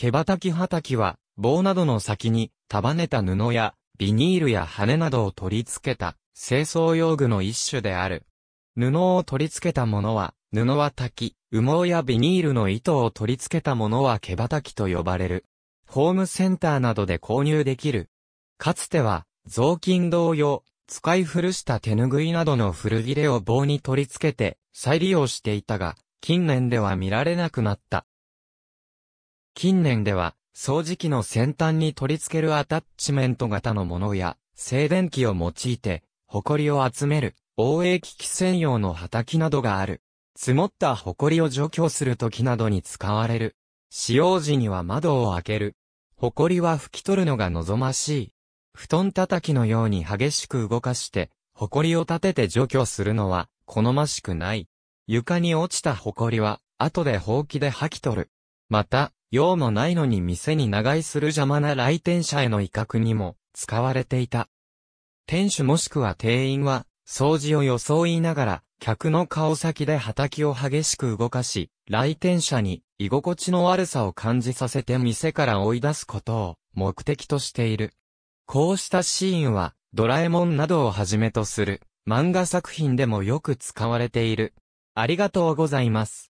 毛羽畑きはは、棒などの先に束ねた布やビニールや羽などを取り付けた清掃用具の一種である。布を取り付けたものは、布は滝、羽毛やビニールの糸を取り付けたものは毛羽と呼ばれる。ホームセンターなどで購入できる。かつては、雑巾同様、使い古した手ぬぐいなどの古着れを棒に取り付けて再利用していたが、近年では見られなくなった。近年では、掃除機の先端に取り付けるアタッチメント型のものや、静電気を用いて、ホコリを集める、応援機器専用の畑などがある。積もったホコリを除去する時などに使われる。使用時には窓を開ける。ホコリは拭き取るのが望ましい。布団叩きのように激しく動かして、ホコリを立てて除去するのは、好ましくない。床に落ちたホコリは、後でほうきで吐き取る。また、用もないのに店に長居する邪魔な来店者への威嚇にも使われていた。店主もしくは店員は、掃除を装いながら、客の顔先で畑を激しく動かし、来店者に居心地の悪さを感じさせて店から追い出すことを目的としている。こうしたシーンは、ドラえもんなどをはじめとする漫画作品でもよく使われている。ありがとうございます。